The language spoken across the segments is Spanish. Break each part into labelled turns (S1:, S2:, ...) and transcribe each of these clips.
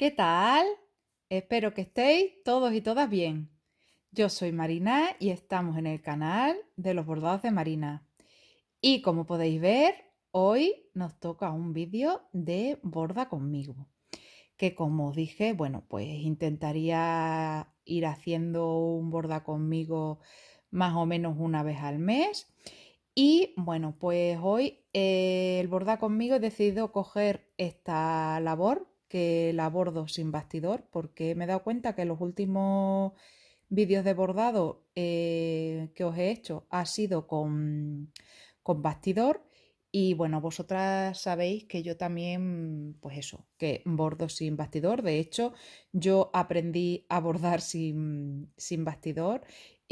S1: ¿Qué tal? Espero que estéis todos y todas bien. Yo soy Marina y estamos en el canal de los bordados de Marina. Y como podéis ver, hoy nos toca un vídeo de borda conmigo. Que como dije, bueno, pues intentaría ir haciendo un borda conmigo más o menos una vez al mes. Y bueno, pues hoy eh, el borda conmigo he decidido coger esta labor que la bordo sin bastidor porque me he dado cuenta que los últimos vídeos de bordado eh, que os he hecho ha sido con, bastidor y bueno, vosotras sabéis que yo también, pues eso, que bordo sin bastidor. De hecho, yo aprendí a bordar sin, sin bastidor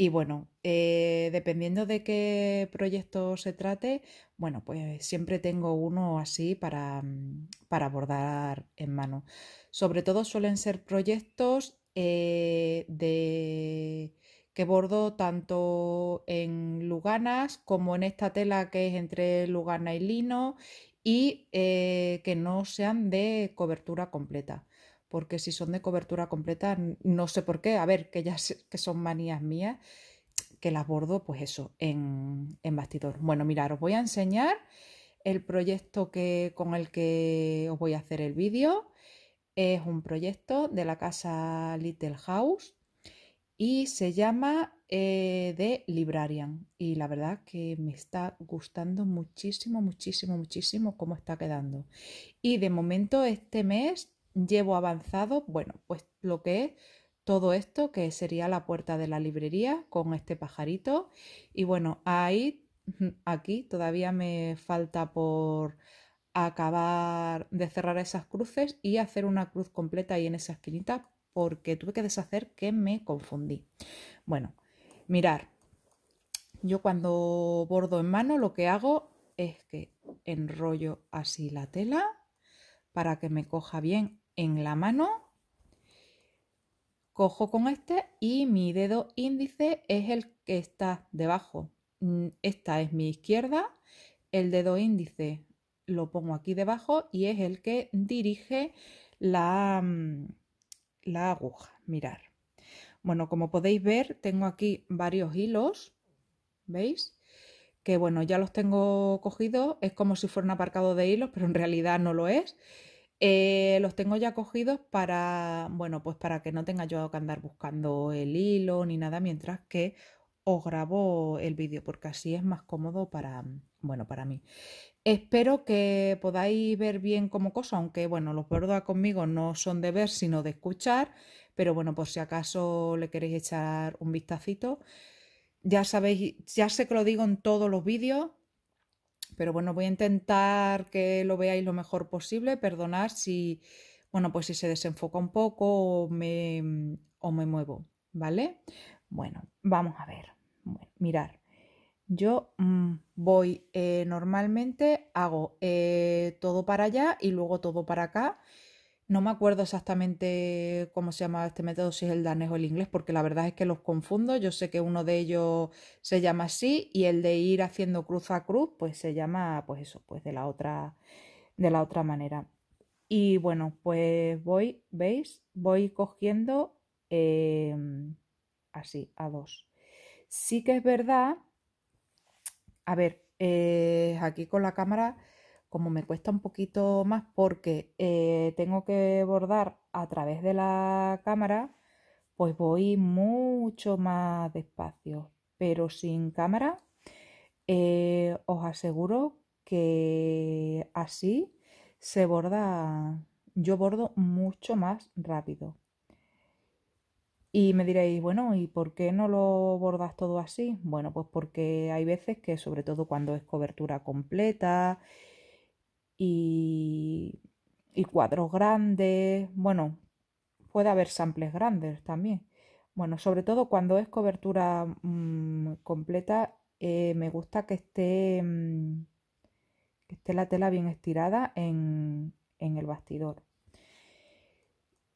S1: y bueno, eh, dependiendo de qué proyecto se trate, bueno, pues siempre tengo uno así para, mm, para abordar en mano. Sobre todo suelen ser proyectos eh, de, que bordo tanto en luganas como en esta tela que es entre lugana y lino y eh, que no sean de cobertura completa porque si son de cobertura completa, no sé por qué, a ver, que ya sé que son manías mías, que las bordo, pues eso, en, bastidor. Bueno, mirad, os voy a enseñar el proyecto que, con el que os voy a hacer el vídeo. Es un proyecto de la casa Little House y se llama The eh, Librarian. Y la verdad que me está gustando muchísimo, muchísimo, muchísimo cómo está quedando. Y de momento este mes llevo avanzado, bueno, pues lo que es todo esto que sería la puerta de la librería con este pajarito. Y bueno, ahí, aquí todavía me falta por acabar de cerrar esas cruces y hacer una cruz completa ahí en esa esquinita porque tuve que deshacer que me confundí. Bueno, mirar, yo cuando bordo en mano lo que hago es que enrollo así la tela para que me coja bien en la mano, cojo con este y mi dedo índice es el que está debajo. Mm, esta es mi izquierda, el dedo índice lo pongo aquí debajo y es el que dirige la, mm, la aguja. Mirar. Bueno, como podéis ver, tengo aquí varios hilos, ¿veis? Que bueno, ya los tengo cogidos, es como si fuera un aparcado de hilos, pero en realidad no lo es. Eh, los tengo ya cogidos para, bueno, pues para que no tenga yo que andar buscando el hilo ni nada mientras que os grabo el vídeo, porque así es más cómodo para, bueno, para mí. Espero que podáis ver bien como cosa, aunque bueno, los bordas conmigo no son de ver, sino de escuchar, pero bueno, por si acaso le queréis echar un vistacito. Ya sabéis, ya sé que lo digo en todos los vídeos, pero bueno, voy a intentar que lo veáis lo mejor posible. Perdonad si, bueno, pues si se desenfoca un poco o me, mm, o me muevo, ¿vale? Bueno, vamos a ver. mirar. Yo mm, voy, eh, normalmente hago eh, todo para allá y luego todo para acá no me acuerdo exactamente cómo se llama este método, si es el danés o el inglés, porque la verdad es que los confundo. Yo sé que uno de ellos se llama así y el de ir haciendo cruz a cruz, pues se llama, pues eso, pues de la otra, de la otra manera. Y bueno, pues voy, ¿veis? Voy cogiendo em, así, a dos. Sí que es verdad, a ver, eh, aquí con la cámara como me cuesta un poquito más porque eh, tengo que bordar a través de la cámara, pues voy mucho más despacio. Pero sin cámara, eh, os aseguro que así se borda, yo bordo mucho más rápido. Y me diréis, bueno, ¿y por qué no lo bordas todo así? Bueno, pues porque hay veces que, sobre todo cuando es cobertura completa y, cuadros grandes, bueno, puede haber samples grandes también. Bueno, sobre todo cuando es cobertura mm, completa, eh, me gusta que esté, mm, que esté la tela bien estirada en, en el bastidor.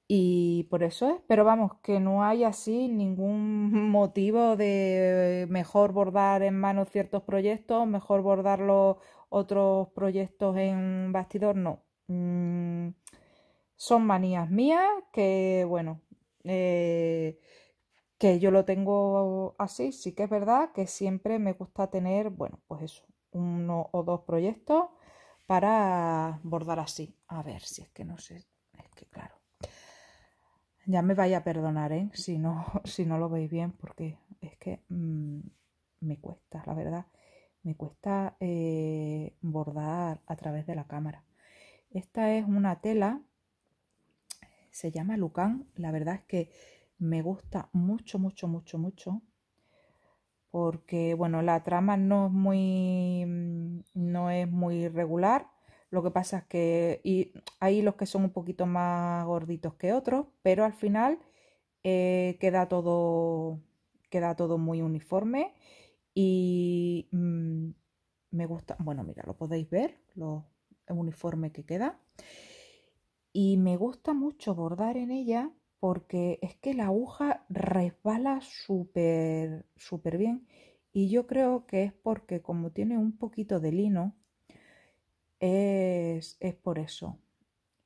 S1: Y por eso es, pero vamos, que no hay así ningún motivo de mejor bordar en mano ciertos proyectos, mejor bordarlo otros proyectos en bastidor, no. Mm, son manías mías que, bueno, eh, que yo lo tengo así. Sí que es verdad que siempre me gusta tener, bueno, pues eso, uno o dos proyectos para bordar así. A ver si es que no sé, es que claro. Ya me vaya a perdonar, ¿eh? Si no, si no lo veis bien, porque es que mm, me cuesta, la verdad me cuesta eh, bordar a través de la cámara. Esta es una tela, se llama Lucan, la verdad es que me gusta mucho, mucho, mucho, mucho, porque bueno, la trama no es muy, mm, no es muy regular, lo que pasa es que hay los que son un poquito más gorditos que otros, pero al final eh, queda, todo, queda todo muy uniforme y mm, me gusta, bueno, mira, lo podéis ver, lo el uniforme que queda. Y me gusta mucho bordar en ella porque es que la aguja resbala súper, súper bien. Y yo creo que es porque como tiene un poquito de lino, es, es por eso.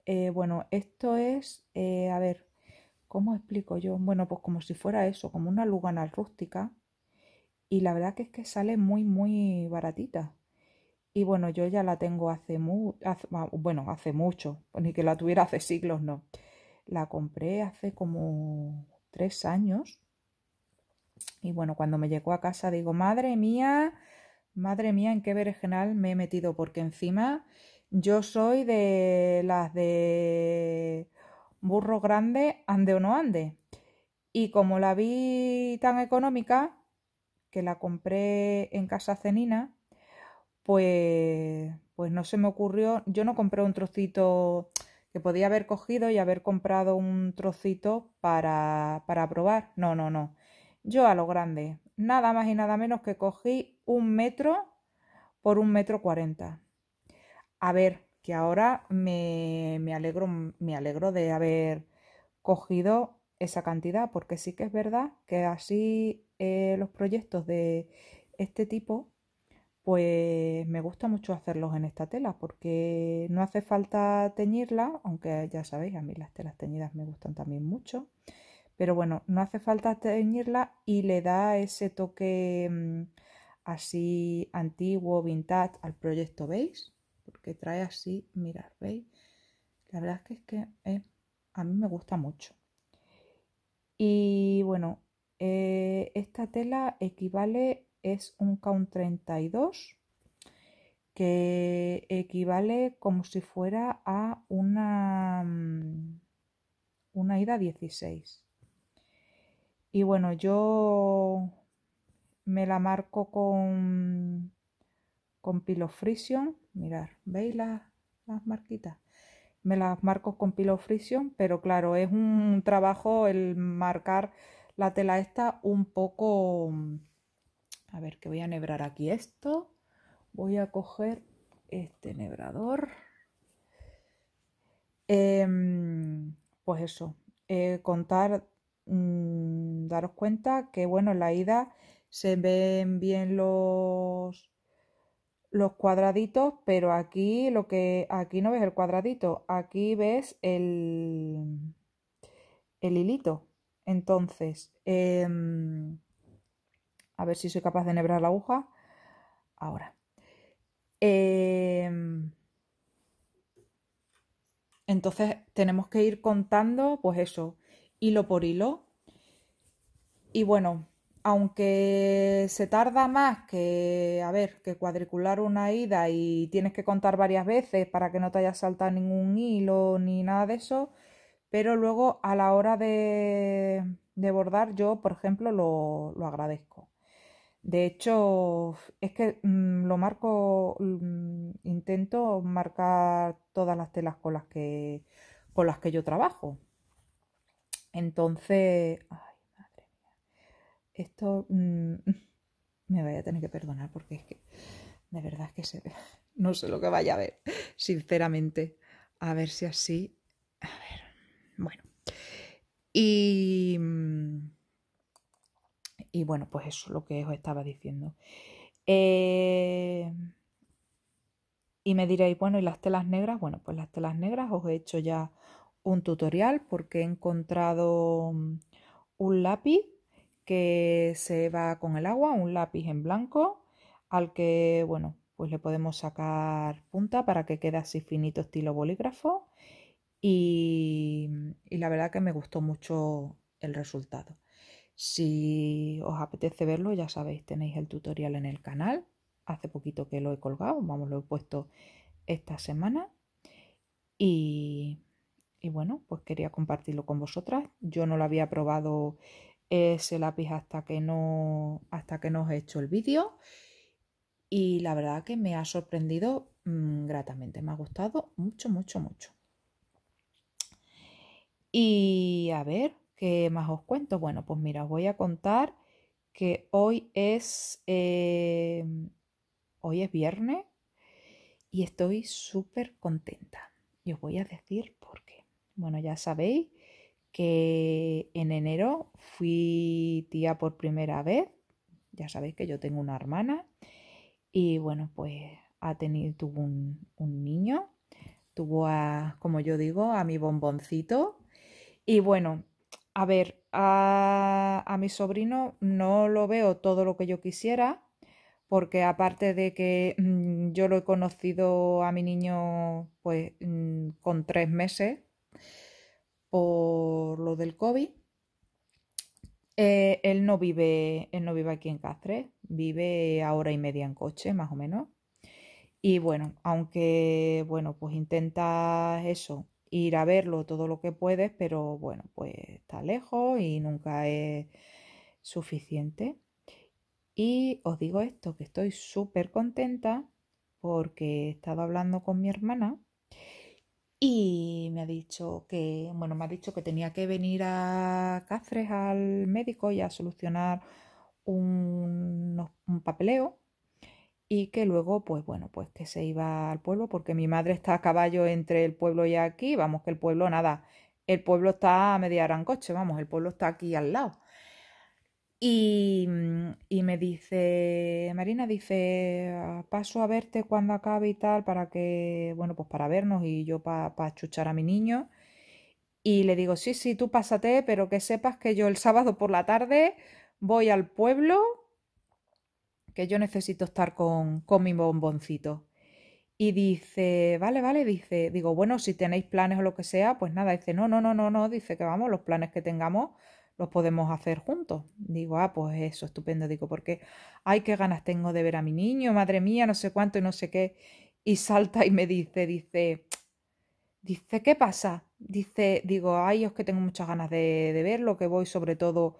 S1: Eh, bueno, esto es, eh, a ver, ¿cómo explico yo? Bueno, pues como si fuera eso, como una lugana rústica, y la verdad que es que sale muy, muy baratita. Y bueno, yo ya la tengo hace, mu bueno, hace mucho, ni que la tuviera hace siglos, no. La compré hace como tres años. Y bueno, cuando me llegó a casa digo, madre mía, madre mía, en qué berenjenal me he metido, porque encima yo soy de las de burro grande, ande o no ande. Y como la vi tan económica, la compré en Casa Cenina, pues, pues no se me ocurrió, yo no compré un trocito que podía haber cogido y haber comprado un trocito para, para probar. No, no, no. Yo a lo grande, nada más y nada menos que cogí un metro por un metro cuarenta. A ver, que ahora me, me, alegro, me alegro de haber cogido esa cantidad, porque sí que es verdad que así eh, los proyectos de este tipo, pues me gusta mucho hacerlos en esta tela porque no hace falta teñirla, aunque ya sabéis, a mí las telas teñidas me gustan también mucho, pero bueno, no hace falta teñirla y le da ese toque mm, así antiguo, vintage al proyecto, ¿veis? Porque trae así, mirar ¿veis? La verdad es que, es que eh, a mí me gusta mucho. Y bueno, eh, esta tela equivale, es un count 32, que equivale como si fuera a una, mm, una ida 16. Y bueno, yo me la marco con, con Pilofrision. Mirar, ¿veis las, las marquitas? Me las marco con Pilofrision, pero claro, es un trabajo el marcar la tela está un poco... Mm, a ver, que voy a nebrar aquí esto. Voy a coger este nebrador. Em, pues eso, eh, contar, mm, daros cuenta que bueno, en la ida se ven bien los, los cuadraditos, pero aquí lo que aquí no ves el cuadradito, aquí ves el, el hilito. Entonces, em, a ver si soy capaz de enhebrar la aguja. Ahora. Em, entonces tenemos que ir contando, pues eso, hilo por hilo. Y bueno, aunque se tarda más que, a ver, que cuadricular una ida y tienes que contar varias veces para que no te haya saltado ningún hilo ni nada de eso, pero luego a la hora de, bordar, yo, por ejemplo, lo, agradezco. De hecho, es que mm, lo marco, mm, intento marcar todas las telas con las que, con las que yo trabajo. Entonces, ay, madre mía, esto mm, me voy a tener que perdonar porque es que, de verdad es que se, no sé lo que vaya a ver, sinceramente. A ver si así bueno, mm, y, bueno, pues eso, es lo que os estaba diciendo. Eh, y me diréis, bueno, ¿y las telas negras? Bueno, pues las telas negras os he hecho ya un tutorial porque he encontrado mm, un lápiz que se va con el agua, un lápiz en blanco, al que, bueno, pues le podemos sacar punta para que quede así finito estilo bolígrafo y, la verdad que me gustó mucho el resultado. Si os apetece verlo, ya sabéis, tenéis el tutorial en el canal. Hace poquito que lo he colgado, vamos, lo he puesto esta semana. Y, y bueno, pues quería compartirlo con vosotras. Yo no lo había probado ese lápiz hasta que no, hasta que no os he hecho el vídeo. Y la verdad que me ha sorprendido mm, gratamente. Me ha gustado mucho, mucho, mucho. Y a ver, ¿qué más os cuento? Bueno, pues mira, os voy a contar que hoy es, em, hoy es viernes y estoy súper contenta. Y os voy a decir por qué. Bueno, ya sabéis que en enero fui tía por primera vez. Ya sabéis que yo tengo una hermana y bueno, pues ha tenido, tuvo un, niño, tuvo a, como yo digo, a mi bomboncito y bueno, a ver, a, a mi sobrino no lo veo todo lo que yo quisiera, porque aparte de que mm, yo lo he conocido a mi niño pues mm, con tres meses por lo del COVID, eh, él no vive, él no vive aquí en Cáceres, vive a hora y media en coche, más o menos. Y bueno, aunque bueno, pues intenta eso, ir a verlo todo lo que puedes, pero bueno, pues está lejos y nunca es suficiente. Y os digo esto, que estoy súper contenta porque he estado hablando con mi hermana y me ha dicho que, bueno, me ha dicho que tenía que venir a Cáceres al médico y a solucionar un, un papeleo y que luego, pues bueno, pues que se iba al pueblo, porque mi madre está a caballo entre el pueblo y aquí, vamos, que el pueblo nada, el pueblo está a media hora coche, vamos, el pueblo está aquí al lado. Y, mm, me dice, Marina dice, ah, paso a verte cuando acabe y tal, para que, bueno, pues para vernos y yo para pa chuchar a mi niño. Y le digo, sí, sí, tú pásate, pero que sepas que yo el sábado por la tarde voy al pueblo que yo necesito estar con, con mi bomboncito. Y dice, vale, vale, dice, digo, bueno, si tenéis planes o lo que sea, pues nada, dice, no, no, no, no, no, dice que vamos, los planes que tengamos los podemos hacer juntos. Digo, ah, pues eso, estupendo, digo, porque, ay, qué ganas tengo de ver a mi niño, madre mía, no sé cuánto y no sé qué. Y salta y me dice, dice, dice, ¿qué pasa? Dice, digo, ay, es que tengo muchas ganas de, de verlo, que voy sobre todo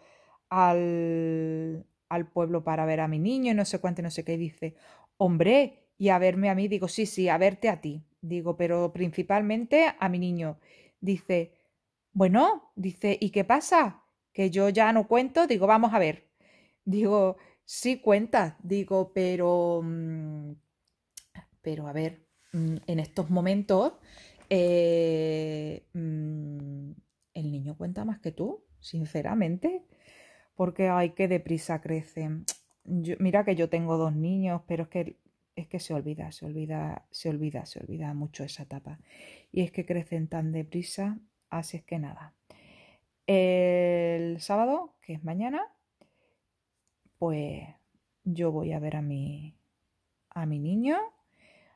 S1: al, al pueblo para ver a mi niño y no sé cuánto, no sé qué. dice, hombre, y a verme a mí. Digo, sí, sí, a verte a ti. Digo, pero principalmente a mi niño. Dice, bueno, dice, ¿y qué pasa? Que yo ya no cuento. Digo, vamos a ver. Digo, sí cuentas. Digo, pero... Mm, pero a ver, mm, en estos momentos eh, mm, el niño cuenta más que tú, sinceramente porque hay que deprisa crecen. mira que yo tengo dos niños, pero es que es que se olvida, se olvida, se olvida, se olvida mucho esa etapa. Y es que crecen tan deprisa, así es que nada. El sábado, que es mañana, pues yo voy a ver a mi, a mi niño,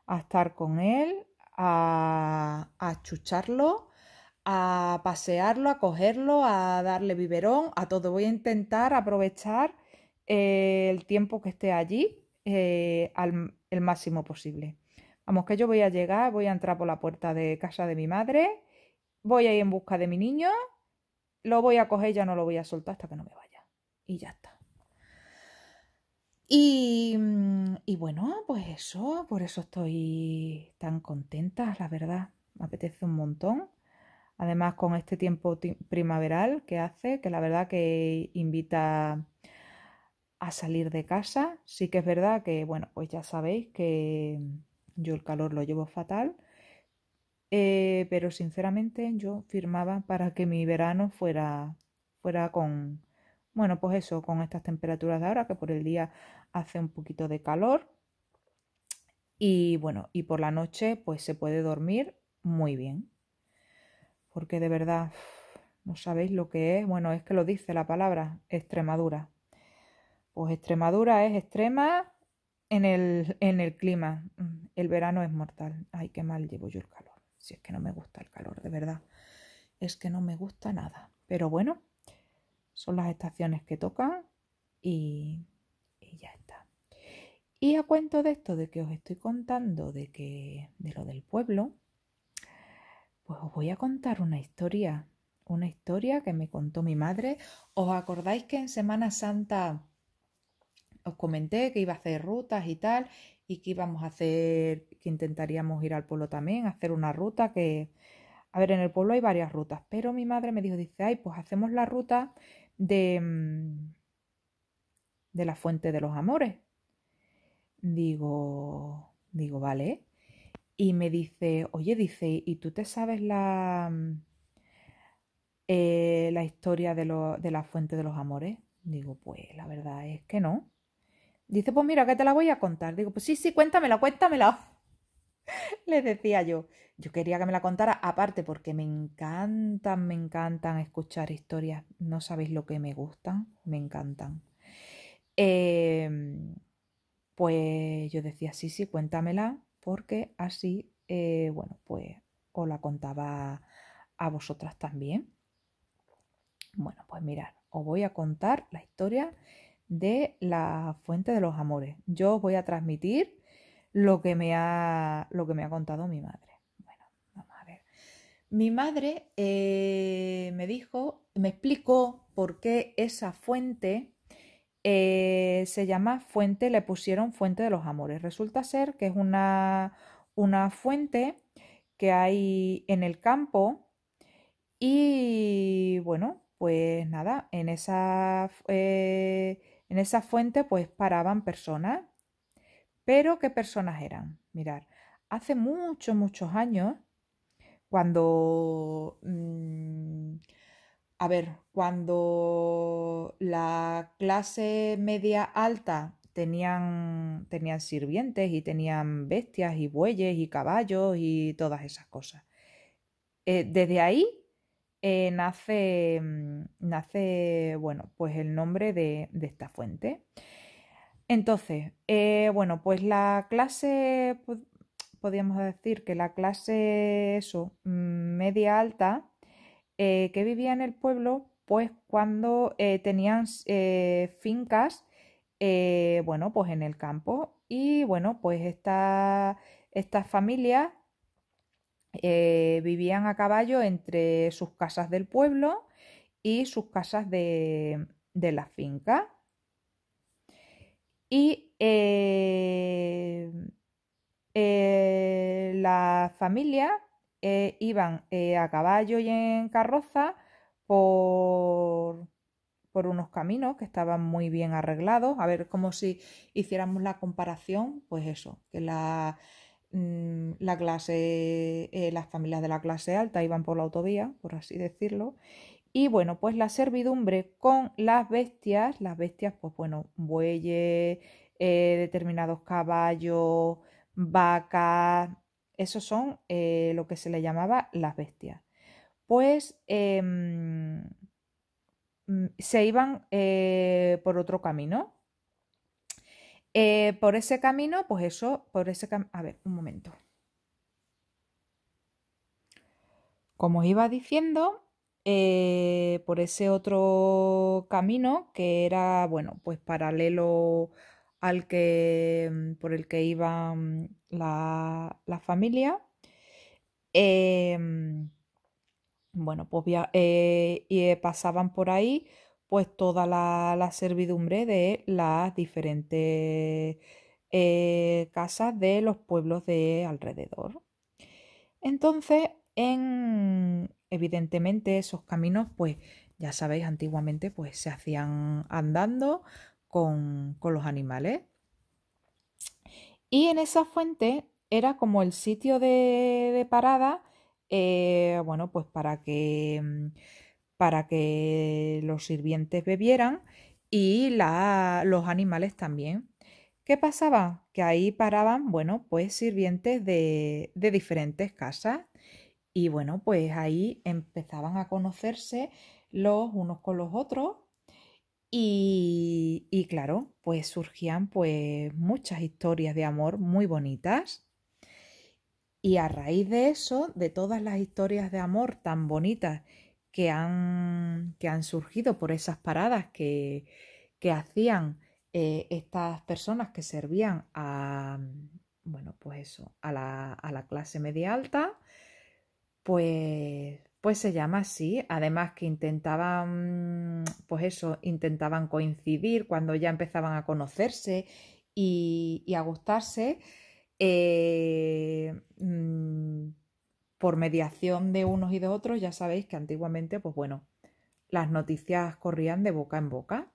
S1: a estar con él, a, a chucharlo, a pasearlo, a cogerlo, a darle biberón, a todo. Voy a intentar aprovechar eh, el tiempo que esté allí eh, al el máximo posible. Vamos, que yo voy a llegar, voy a entrar por la puerta de casa de mi madre, voy a ir en busca de mi niño, lo voy a coger, ya no lo voy a soltar hasta que no me vaya. Y ya está. y mm, bueno, pues eso, por eso estoy tan contenta, la verdad. Me apetece un montón. Además, con este tiempo primaveral que hace, que la verdad que invita a salir de casa. Sí que es verdad que, bueno, pues ya sabéis que yo el calor lo llevo fatal. Eh, pero sinceramente yo firmaba para que mi verano fuera, fuera con, bueno, pues eso, con estas temperaturas de ahora, que por el día hace un poquito de calor. Y bueno, y por la noche pues se puede dormir muy bien porque de verdad no sabéis lo que es. Bueno, es que lo dice la palabra Extremadura. Pues Extremadura es extrema en el, en el clima. El verano es mortal. Ay, qué mal llevo yo el calor. Si es que no me gusta el calor, de verdad. Es que no me gusta nada. Pero bueno, son las estaciones que tocan y, ya está. Y a cuento de esto, de que os estoy contando, de que de lo del pueblo, pues os voy a contar una historia, una historia que me contó mi madre. ¿Os acordáis que en Semana Santa os comenté que iba a hacer rutas y tal y que íbamos a hacer, que intentaríamos ir al pueblo también, hacer una ruta que, a ver, en el pueblo hay varias rutas, pero mi madre me dijo, dice, ay, pues hacemos la ruta de, mm, de la fuente de los amores. Digo, digo, vale y me dice, oye, dice, ¿y tú te sabes la, mm, eh, la historia de, lo, de la fuente de los amores? Digo, pues la verdad es que no. Dice, pues mira, que te la voy a contar. Digo, pues sí, sí, cuéntamela, cuéntamela. Les decía yo, yo quería que me la contara, aparte porque me encantan, me encantan escuchar historias, no sabéis lo que me gustan, me encantan. Em, pues yo decía, sí, sí, cuéntamela porque así, eh, bueno, pues os la contaba a vosotras también. Bueno, pues mirad, os voy a contar la historia de la fuente de los amores. Yo os voy a transmitir lo que me ha, lo que me ha contado mi madre. Bueno, vamos a ver. Mi madre eh, me dijo, me explicó por qué esa fuente eh, se llama fuente, le pusieron fuente de los amores. Resulta ser que es una, una fuente que hay en el campo y bueno, pues nada, en esa, eh, en esa fuente pues paraban personas, pero ¿qué personas eran? Mirad, hace muchos, muchos años, cuando a ver, cuando la clase media alta tenían, tenían sirvientes y tenían bestias y bueyes y caballos y todas esas cosas. Eh, desde ahí eh, nace, mm, nace, bueno, pues el nombre de, esta fuente. Entonces, eh, bueno, pues la clase, podríamos decir que la clase eso, mm, media alta, eh, que vivía en el pueblo, pues cuando eh, tenían eh, fincas, bueno, pues en el campo. Y bueno, pues estas familias vivían a caballo entre sus casas del pueblo y sus casas de, de la finca. Y la familia eh, iban eh, a caballo y en carroza por, por unos caminos que estaban muy bien arreglados. A ver, como si hiciéramos la comparación, pues eso, que la, mm, la clase, eh, las familias de la clase alta iban por la autovía, por así decirlo. Y bueno, pues la servidumbre con las bestias, las bestias, pues bueno, bueyes, determinados caballos, vacas, esos son eh, lo que se le llamaba las bestias. Pues em, mm, se iban eh, por otro camino. Eh, por ese camino, pues eso, por ese camino. A ver, un momento. Como os iba diciendo, por ese otro camino que era, bueno, pues paralelo al que, mm, por el que iba mm, la, la familia. Eh, mm, bueno, pues eh, y eh, pasaban por ahí pues toda la, servidumbre de las diferentes casas de los pueblos de alrededor. Entonces, en, evidentemente esos caminos, pues ya sabéis, antiguamente pues se hacían andando con, los animales. Y en esa fuente era como el sitio de, de parada, eh, bueno, pues para que, mm, para que los sirvientes bebieran y la, los animales también. ¿Qué pasaba? Que ahí paraban, bueno, pues sirvientes de, de diferentes casas y bueno, pues ahí empezaban a conocerse los unos con los otros y, claro, pues surgían pues muchas historias de amor muy bonitas. Y a raíz de eso, de todas las historias de amor tan bonitas que han, que han surgido por esas paradas que, hacían eh, estas personas que servían a, bueno, pues eso, a la, a la clase media alta, pues pues se llama así. Además que intentaban, pues eso, intentaban coincidir cuando ya empezaban a conocerse y, a gustarse. Eh, mm, por mediación de unos y de otros, ya sabéis que antiguamente, pues bueno, las noticias corrían de boca en boca.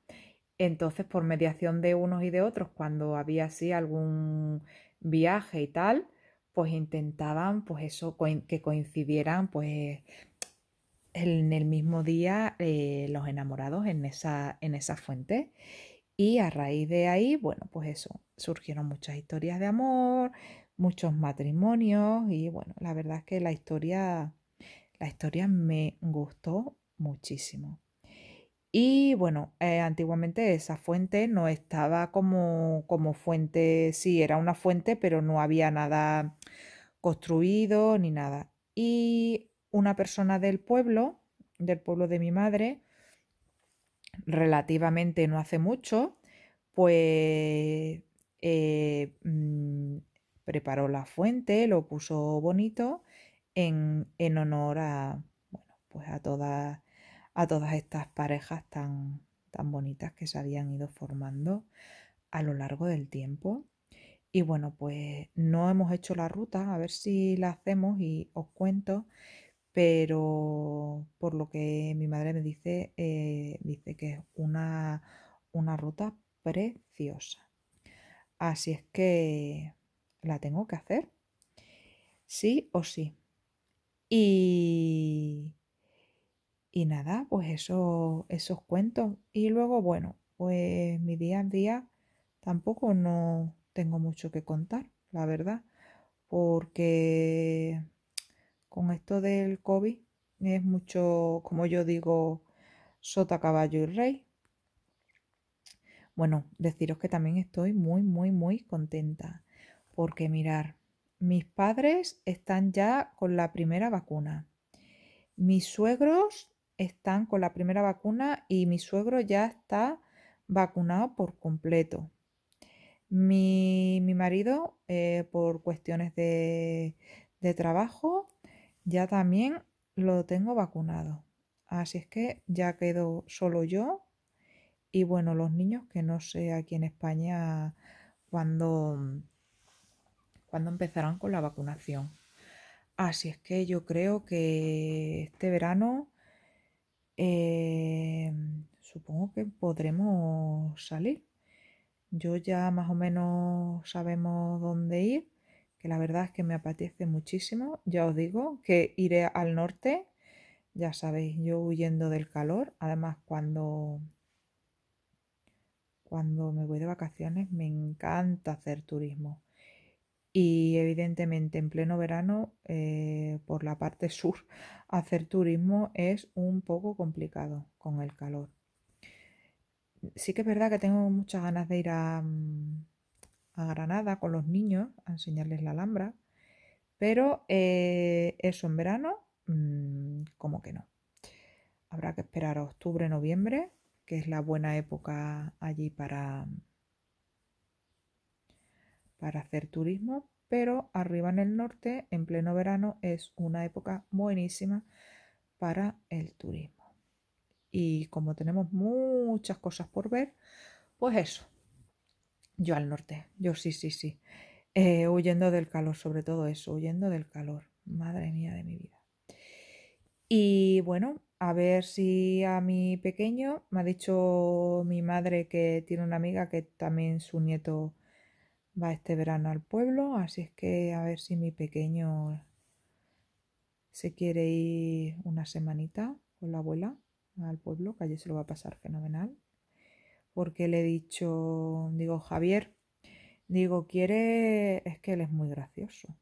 S1: Entonces, por mediación de unos y de otros, cuando había así algún viaje y tal, pues intentaban, pues eso, que coincidieran, pues en el mismo día eh, los enamorados en esa, en esa fuente. Y a raíz de ahí, bueno, pues eso, surgieron muchas historias de amor, muchos matrimonios y bueno, la verdad es que la historia, la historia me gustó muchísimo. Y bueno, eh, antiguamente esa fuente no estaba como, como fuente, sí, era una fuente, pero no había nada construido ni nada. Y una persona del pueblo, del pueblo de mi madre, relativamente no hace mucho, pues eh, mm, preparó la fuente, lo puso bonito en, honor a, pues a, todas, a todas estas parejas tan, tan bonitas que se habían ido formando a lo largo del tiempo. Y bueno, pues no hemos hecho la ruta, a ver si la hacemos y os cuento pero por lo que mi madre me dice, eh, dice que es una, una ruta preciosa. Así es que la tengo que hacer, sí o sí. Y, y nada, pues eso, esos cuentos. Y luego, bueno, pues mi día a día tampoco no tengo mucho que contar, la verdad, porque con esto del COVID es mucho, como yo digo, sota, caballo y rey. Bueno, deciros que también estoy muy, muy, muy contenta. Porque mirar, mis padres están ya con la primera vacuna. Mis suegros están con la primera vacuna y mi suegro ya está vacunado por completo. Mi, marido, eh, por cuestiones de, de trabajo, ya también lo tengo vacunado. Así es que ya quedo solo yo y bueno, los niños, que no sé aquí en España cuándo cuando empezarán con la vacunación. Así es que yo creo que este verano eh, supongo que podremos salir. Yo ya más o menos sabemos dónde ir que la verdad es que me apetece muchísimo. Ya os digo que iré al norte, ya sabéis, yo huyendo del calor. Además, cuando, cuando me voy de vacaciones me encanta hacer turismo. Y evidentemente en pleno verano, eh, por la parte sur, hacer turismo es un poco complicado con el calor. Sí que es verdad que tengo muchas ganas de ir a, mm, a Granada con los niños a enseñarles la Alhambra, pero eh, eso en verano, mm, como que no. Habrá que esperar a octubre, noviembre, que es la buena época allí para, para hacer turismo, pero arriba en el norte, en pleno verano, es una época buenísima para el turismo. Y como tenemos muchas cosas por ver, pues eso, yo al norte, yo sí, sí, sí. Eh, huyendo del calor, sobre todo eso, huyendo del calor. Madre mía de mi vida. Y bueno, a ver si a mi pequeño, me ha dicho mi madre que tiene una amiga que también su nieto va este verano al pueblo, así es que a ver si mi pequeño se quiere ir una semanita con la abuela al pueblo, que allí se lo va a pasar fenomenal porque le he dicho, digo, Javier, digo, quiere, es que él es muy gracioso.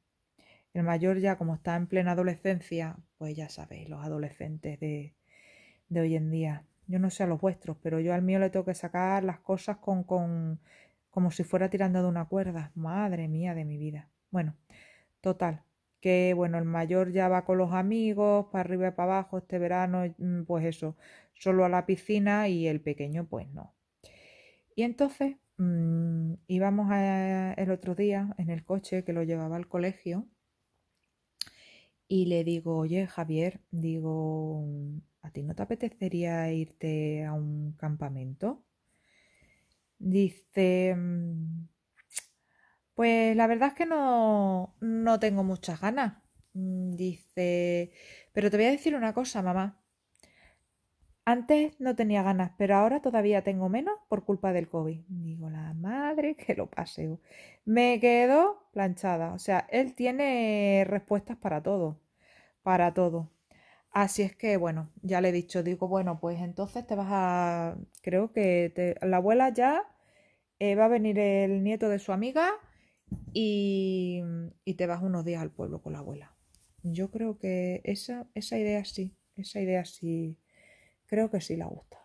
S1: El mayor ya como está en plena adolescencia, pues ya sabéis, los adolescentes de, hoy en día. Yo no sé a los vuestros, pero yo al mío le tengo que sacar las cosas con, con como si fuera tirando de una cuerda. Madre mía de mi vida. Bueno, total, que bueno, el mayor ya va con los amigos, para arriba y para abajo, este verano, mm, pues eso, solo a la piscina y el pequeño, pues no. Y entonces mm, íbamos el otro día en el coche que lo llevaba al colegio y le digo, oye Javier, digo, mm, ¿a ti no te apetecería irte a un campamento? Dice, mm, pues la verdad es que no, no tengo muchas ganas. Dice, pero te voy a decir una cosa, mamá. Antes no tenía ganas, pero ahora todavía tengo menos por culpa del COVID. Digo, la madre que lo paseo. Me quedo planchada. O sea, él tiene respuestas para todo. Para todo. Así es que, bueno, ya le he dicho, digo, bueno, pues entonces te vas a... Creo que la abuela ya eh, va a venir el nieto de su amiga y... y, te vas unos días al pueblo con la abuela. Yo creo que esa, esa idea sí, esa idea sí creo que sí la gusta.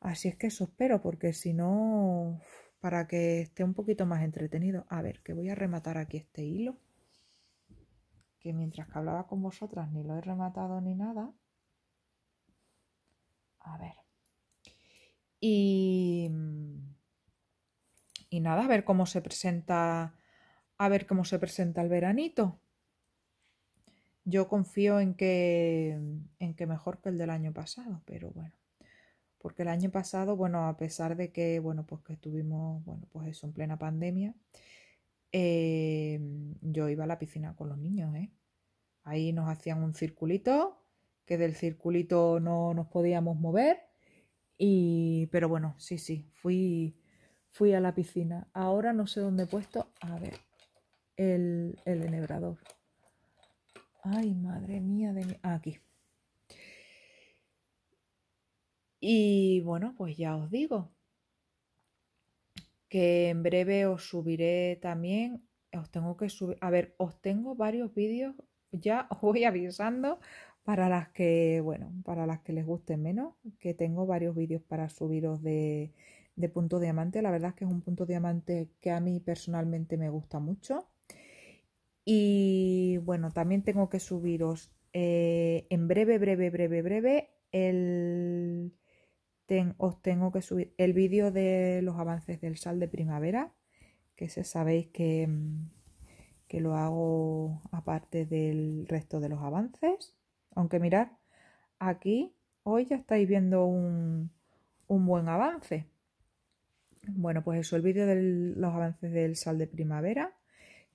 S1: Así es que eso espero, porque si no, para que esté un poquito más entretenido. A ver, que voy a rematar aquí este hilo, que mientras que hablaba con vosotras ni lo he rematado ni nada. A ver. Y, y nada, a ver cómo se presenta, a ver cómo se presenta el veranito. Yo confío en que, en que mejor que el del año pasado, pero bueno. Porque el año pasado, bueno, a pesar de que, bueno, pues que estuvimos, bueno, pues eso, en plena pandemia, eh, yo iba a la piscina con los niños, ¿eh? Ahí nos hacían un circulito, que del circulito no nos podíamos mover, y, pero bueno, sí, sí, fui, fui a la piscina. Ahora no sé dónde he puesto, a ver, el, el enhebrador. Ay, madre mía de aquí. Y bueno, pues ya os digo que en breve os subiré también. Os tengo que subir. A ver, os tengo varios vídeos. Ya os voy avisando para las que, bueno, para las que les guste menos, que tengo varios vídeos para subiros de, de punto diamante. La verdad es que es un punto diamante que a mí personalmente me gusta mucho. Y bueno, también tengo que subiros eh, en breve, breve, breve, breve. El, os tengo que subir el vídeo de los avances del sal de primavera, que se sabéis que, mm, que lo hago aparte del resto de los avances. Aunque mirad, aquí hoy ya estáis viendo un, un buen avance. Bueno, pues eso, el vídeo de los avances del sal de primavera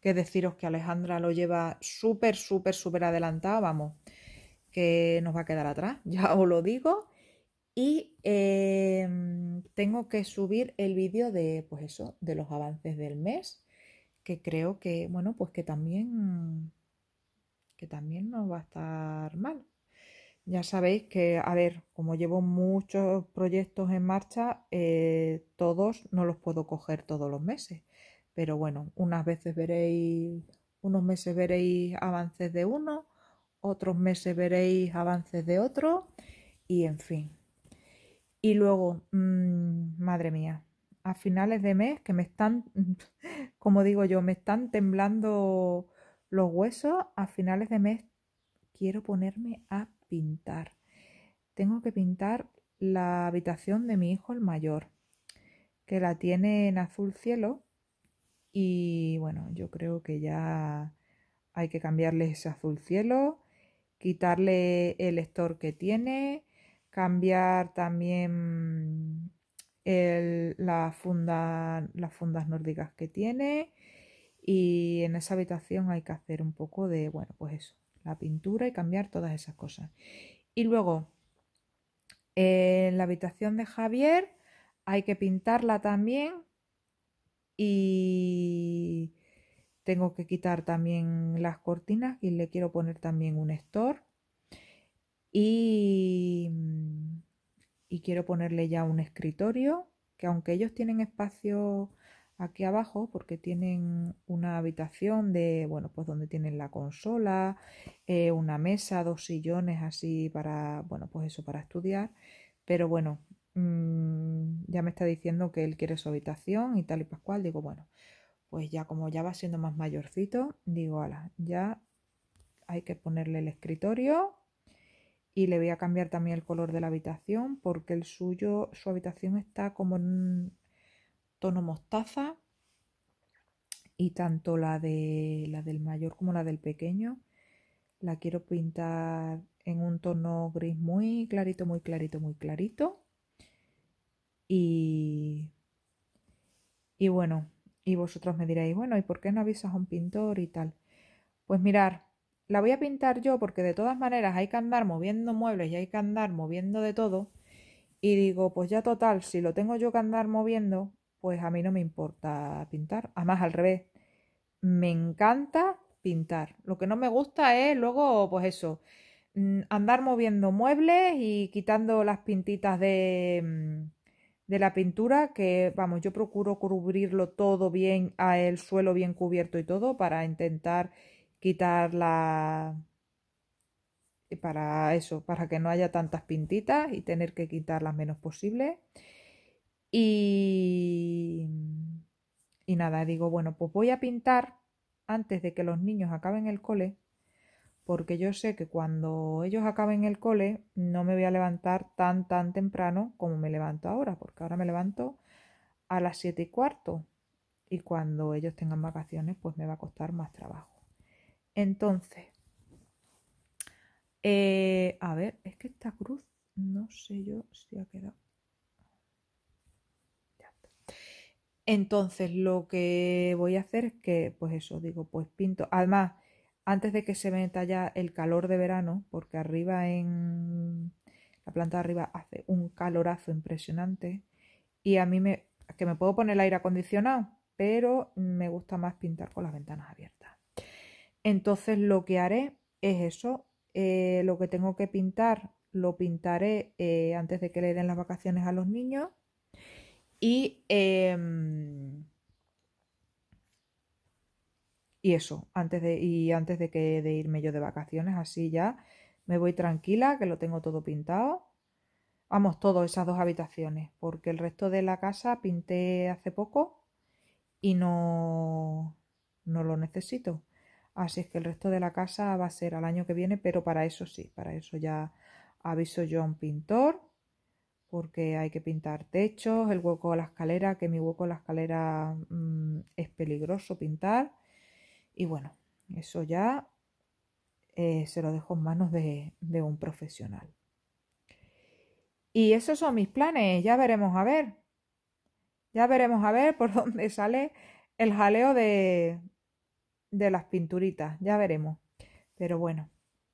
S1: que deciros que Alejandra lo lleva súper, súper, súper adelantado, vamos, que nos va a quedar atrás, ya os lo digo. Y em, tengo que subir el vídeo de, pues eso, de los avances del mes, que creo que, bueno, pues que también, que también nos va a estar mal. Ya sabéis que, a ver, como llevo muchos proyectos en marcha, eh, todos no los puedo coger todos los meses. Pero bueno, unas veces veréis, unos meses veréis avances de uno, otros meses veréis avances de otro y en fin. Y luego, mm, madre mía, a finales de mes que me están, como digo yo, me están temblando los huesos, a finales de mes quiero ponerme a pintar. Tengo que pintar la habitación de mi hijo el mayor, que la tiene en azul cielo y bueno, yo creo que ya hay que cambiarle ese azul cielo, quitarle el lector que tiene, cambiar también las fundas nórdicas que tiene. Y en esa habitación hay que hacer un poco de, bueno, pues eso, la pintura y cambiar todas esas cosas. Y luego, en la habitación de Javier hay que pintarla también y tengo que quitar también las cortinas y le quiero poner también un store y, mm, y quiero ponerle ya un escritorio que aunque ellos tienen espacio aquí abajo porque tienen una habitación de bueno pues donde tienen la consola eh, una mesa dos sillones así para bueno pues eso para estudiar pero bueno Mm, ya me está diciendo que él quiere su habitación y tal y pascual. Digo, bueno, pues ya como ya va siendo más mayorcito, digo, ala, ya hay que ponerle el escritorio y le voy a cambiar también el color de la habitación porque el suyo, su habitación está como en un tono mostaza y tanto la, de, la del mayor como la del pequeño la quiero pintar en un tono gris muy clarito, muy clarito, muy clarito y, y bueno, y vosotros me diréis, bueno, ¿y por qué no avisas a un pintor y tal? Pues mirar, la voy a pintar yo porque de todas maneras hay que andar moviendo muebles y hay que andar moviendo de todo. Y digo, pues ya total, si lo tengo yo que andar moviendo, pues a mí no me importa pintar. Además, al revés, me encanta pintar. Lo que no me gusta es luego, pues eso, mm, andar moviendo muebles y quitando las pintitas de mm, de la pintura que vamos yo procuro cubrirlo todo bien a el suelo bien cubierto y todo para intentar quitarla. la eh, para eso para que no haya tantas pintitas y tener que quitar las menos posible y y nada digo bueno pues voy a pintar antes de que los niños acaben el cole porque yo sé que cuando ellos acaben el cole no me voy a levantar tan tan temprano como me levanto ahora, porque ahora me levanto a las siete y cuarto y cuando ellos tengan vacaciones pues me va a costar más trabajo. Entonces, eh, a ver, es que esta cruz no sé yo si ha quedado. Entonces lo que voy a hacer es que, pues eso, digo, pues pinto. Además, antes de que se meta ya el calor de verano, porque arriba en la planta de arriba hace un calorazo impresionante y a mí me que me puedo poner el aire acondicionado, pero me gusta más pintar con las ventanas abiertas. Entonces lo que haré es eso, eh, lo que tengo que pintar lo pintaré eh, antes de que le den las vacaciones a los niños y em, y eso, antes de, y antes de que de irme yo de vacaciones, así ya me voy tranquila, que lo tengo todo pintado. Vamos, todos, esas dos habitaciones, porque el resto de la casa pinté hace poco y no, no lo necesito. Así es que el resto de la casa va a ser al año que viene, pero para eso sí, para eso ya aviso yo a un pintor, porque hay que pintar techos, el hueco de la escalera, que mi hueco de la escalera mm, es peligroso pintar y bueno, eso ya eh, se lo dejo en manos de, un profesional. Y esos son mis planes, ya veremos a ver. Ya veremos a ver por dónde sale el jaleo de, de las pinturitas, ya veremos. Pero bueno,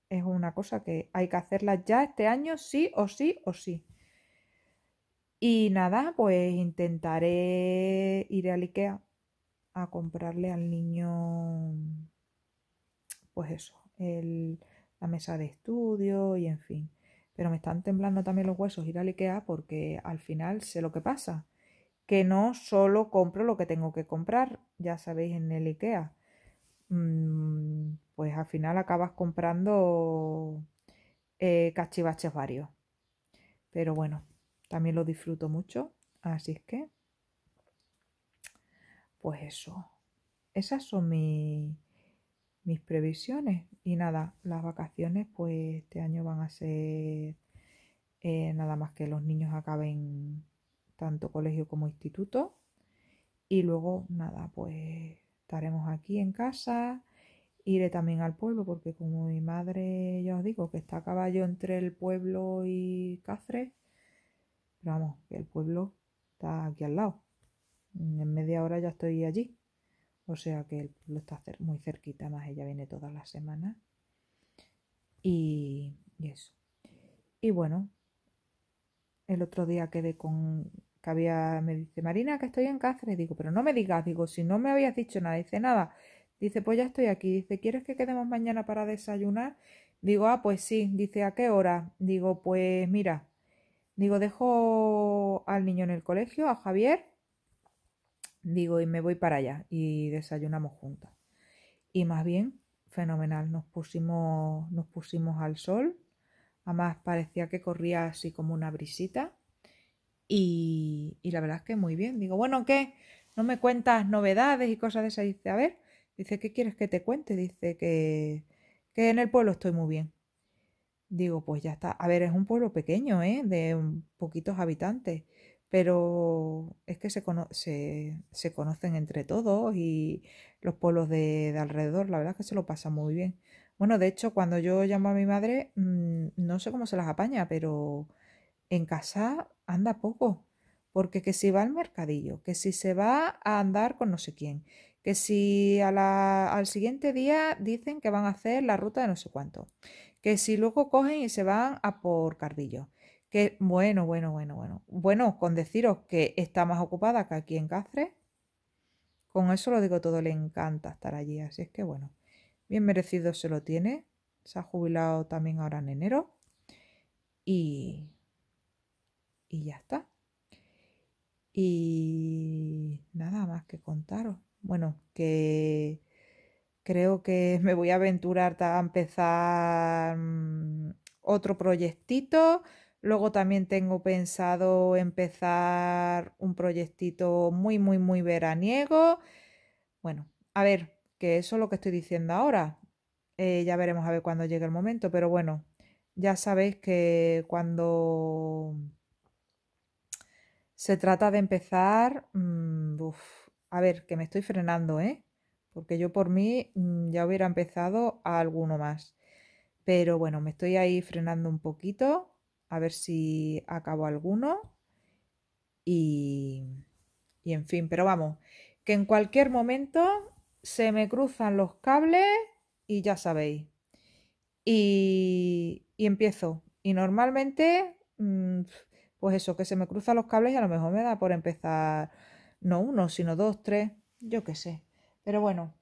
S1: es una cosa que hay que hacerla ya este año, sí o sí o sí. Y nada, pues intentaré ir al IKEA a comprarle al niño, pues eso, el, la mesa de estudio y en fin. Pero me están temblando también los huesos ir al Ikea porque al final sé lo que pasa. Que no solo compro lo que tengo que comprar, ya sabéis, en el Ikea. Mm, pues al final acabas comprando eh, cachivaches varios. Pero bueno, también lo disfruto mucho. Así es que pues eso, esas son mis previsiones. Y nada, las vacaciones pues este año van a ser eh, nada más que los niños acaben tanto colegio como instituto. Y luego nada, pues estaremos aquí en casa. Iré también al pueblo porque como mi madre, ya os digo, que está a caballo entre el pueblo y Cáceres, vamos, el pueblo está aquí al lado. En media hora ya estoy allí. O sea que lo está muy cerquita, más ella viene todas las semanas. Y, y eso. Y bueno, el otro día quedé con que había, me dice Marina que estoy en Cáceres, digo, pero no me digas, digo, si no me habías dicho nada, dice nada, dice, pues ya estoy aquí, dice, ¿quieres que quedemos mañana para desayunar? Digo, ah, pues sí, dice, ¿a qué hora? Digo, pues mira, digo, dejo al niño en el colegio, a Javier, Digo, y me voy para allá y desayunamos juntas. Y más bien, fenomenal, nos pusimos, nos pusimos al sol, además parecía que corría así como una brisita y, y la verdad es que muy bien. Digo, bueno, ¿qué? ¿No me cuentas novedades y cosas de esas? Dice, a ver, dice, ¿qué quieres que te cuente? Dice que, que en el pueblo estoy muy bien. Digo, pues ya está. A ver, es un pueblo pequeño, ¿eh? De poquitos habitantes pero es que se, se, conocen entre todos y los pueblos de, alrededor, la verdad es que se lo pasa muy bien. Bueno, de hecho, cuando yo llamo a mi madre, mm, no sé cómo se las apaña, pero en casa anda poco, porque que si va al mercadillo, que si se va a andar con no sé quién, que si al siguiente día dicen que van a hacer la ruta de no sé cuánto, que si luego cogen y se van a por Cardillo, bueno, bueno, bueno, bueno. Bueno, con deciros que está más ocupada que aquí en Cáceres. Con eso lo digo todo, le encanta estar allí. Así es que bueno, bien merecido se lo tiene. Se ha jubilado también ahora en enero. Y, y ya está. Y nada más que contaros. Bueno, que creo que me voy a aventurar a empezar mm, otro proyectito. Luego también tengo pensado empezar un proyectito muy, muy, muy veraniego. Bueno, a ver, que eso es lo que estoy diciendo ahora. Eh, ya veremos a ver cuándo llegue el momento, pero bueno, ya sabéis que cuando se trata de empezar, mm, a ver, que me estoy frenando, ¿eh? Porque yo por mí mm, ya hubiera empezado a alguno más. Pero bueno, me estoy ahí frenando un poquito a ver si acabo alguno. Y, y en fin, pero vamos, que en cualquier momento se me cruzan los cables y ya sabéis. Y, y empiezo. Y normalmente, mm, pues eso, que se me cruzan los cables y a lo mejor me da por empezar no uno, sino dos, tres, yo qué sé. Pero bueno,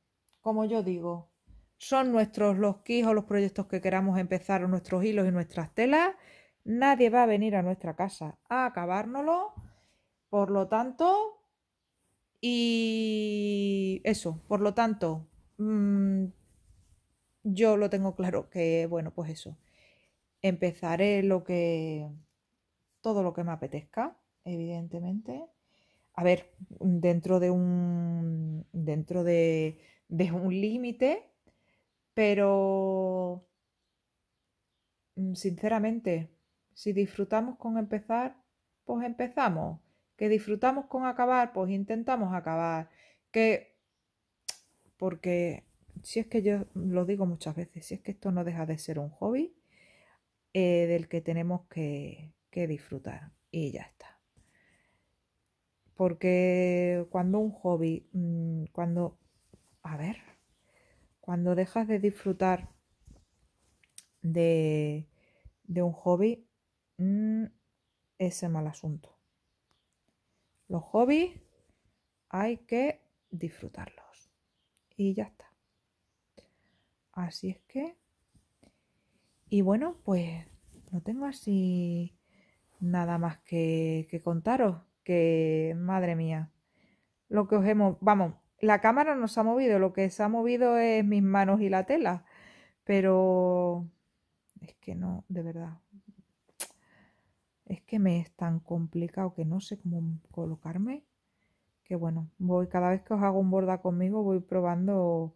S1: como yo digo, son nuestros los kits o los proyectos que queramos empezar, nuestros hilos y nuestras telas. Nadie va a venir a nuestra casa a acabárnoslo. Por lo tanto, y eso, por lo tanto, mm, yo lo tengo claro que, bueno, pues eso. Empezaré lo que. todo lo que me apetezca, evidentemente. A ver, dentro de un. dentro de, de un límite, pero. Mm, sinceramente, si disfrutamos con empezar, pues empezamos. Que disfrutamos con acabar, pues intentamos acabar. Que... Porque si es que yo lo digo muchas veces, si es que esto no deja de ser un hobby eh, del que tenemos que, disfrutar. Y ya está. Porque cuando un hobby, mm, cuando... A ver, cuando dejas de disfrutar de un hobby, Mm, ese mal asunto. Los hobbies hay que disfrutarlos. Y ya está. Así es que... Y bueno, pues no tengo así nada más que, contaros. Que, madre mía, lo que os hemos... Vamos, la cámara no se ha movido. Lo que se ha movido es mis manos y la tela. Pero es que no, de verdad, es que me es tan complicado que no sé cómo colocarme, que bueno, voy cada vez que os hago un borda conmigo voy probando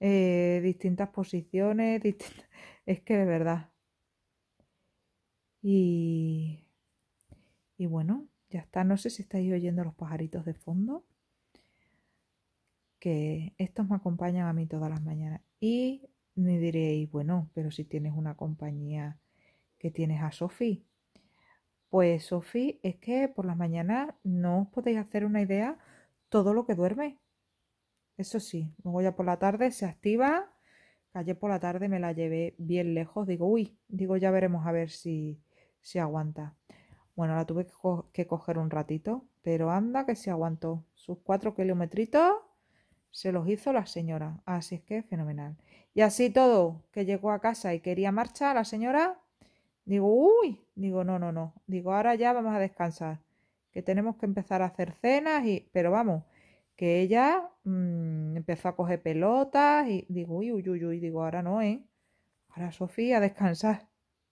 S1: eh, distintas posiciones, es que de verdad. Y, y bueno, ya está, no sé si estáis oyendo los pajaritos de fondo, que estos me acompañan a mí todas las mañanas. Y me diréis, bueno, pero si tienes una compañía que tienes a Sofi, pues Sofi, es que por las mañanas no os podéis hacer una idea todo lo que duerme. Eso sí, luego ya por la tarde se activa. Ayer por la tarde me la llevé bien lejos. Digo, uy, digo, ya veremos a ver si, se aguanta. Bueno, la tuve que, coger un ratito, pero anda que se aguantó. Sus cuatro kilometritos se los hizo la señora. Así es que fenomenal. Y así todo, que llegó a casa y quería marcha, la señora Digo, uy, digo, no, no, no. Digo, ahora ya vamos a descansar, que tenemos que empezar a hacer cenas y, pero vamos, que ella mm, empezó a coger pelotas y digo, uy, uy, uy, uy, digo, ahora no, ¿eh? Ahora Sofía, a descansar.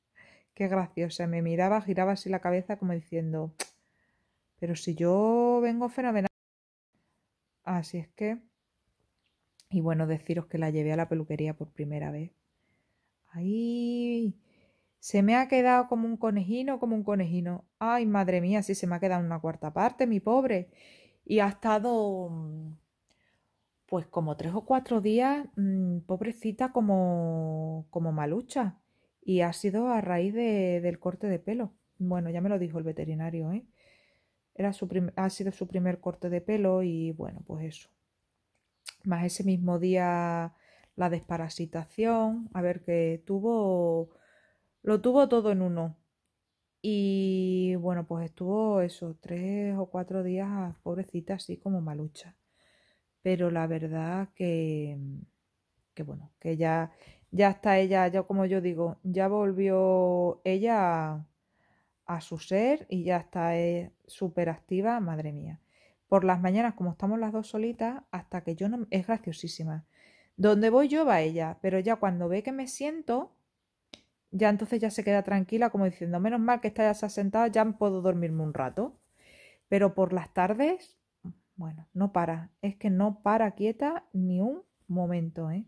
S1: Qué graciosa, me miraba, giraba así la cabeza como diciendo, pero si yo vengo fenomenal. Así es que, y bueno, deciros que la llevé a la peluquería por primera vez. ¡Ay! Se me ha quedado como un conejino, como un conejino. Ay, madre mía, si se me ha quedado una cuarta parte, mi pobre. Y ha estado, mm, pues como tres o cuatro días, mm, pobrecita, como, como malucha. Y ha sido a raíz de, del corte de pelo. Bueno, ya me lo dijo el veterinario, ¿eh? Era su ha sido su primer corte de pelo y bueno, pues eso. Más ese mismo día la desparasitación, a ver que tuvo lo tuvo todo en uno. Y bueno, pues estuvo eso, tres o cuatro días, pobrecita, así como malucha. Pero la verdad que, que bueno, que ya, ya está ella, ya como yo digo, ya volvió ella a, a su ser y ya está eh, súper activa, madre mía. Por las mañanas, como estamos las dos solitas, hasta que yo no... Es graciosísima. Donde voy yo va ella, pero ya cuando ve que me siento, ya entonces ya se queda tranquila como diciendo, menos mal que está ya sentada, ya puedo dormirme un rato. Pero por las tardes, bueno, no para. Es que no para quieta ni un momento, ¿eh?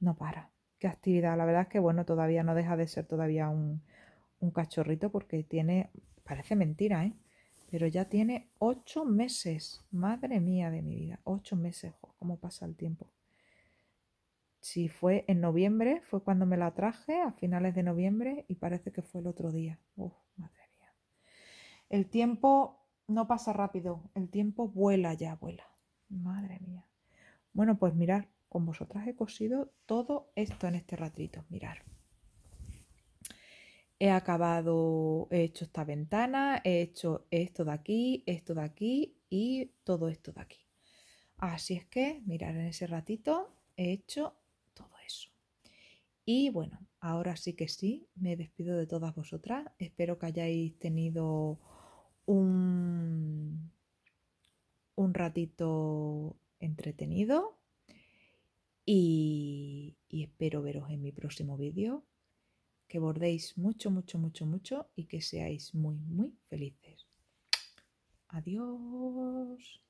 S1: No para. Qué actividad. La verdad es que, bueno, todavía no deja de ser todavía un, cachorrito porque tiene, parece mentira, ¿eh? Pero ya tiene ocho meses. Madre mía de mi vida. Ocho meses. ¿Cómo pasa el tiempo? si fue en noviembre, fue cuando me la traje, a finales de noviembre, y parece que fue el otro día. madre mía. El tiempo no pasa rápido, el tiempo vuela ya, vuela. Madre mía. Bueno, pues mirar, con vosotras he cosido todo esto en este ratito, mirar. He acabado, he hecho esta ventana, he hecho esto de aquí, esto de aquí y todo esto de aquí. Así es que, mirar en ese ratito, he hecho y bueno, ahora sí que sí, me despido de todas vosotras. Espero que hayáis tenido un, un ratito entretenido y, y espero veros en mi próximo vídeo. Que bordéis mucho, mucho, mucho, mucho y que seáis muy, muy felices. Adiós.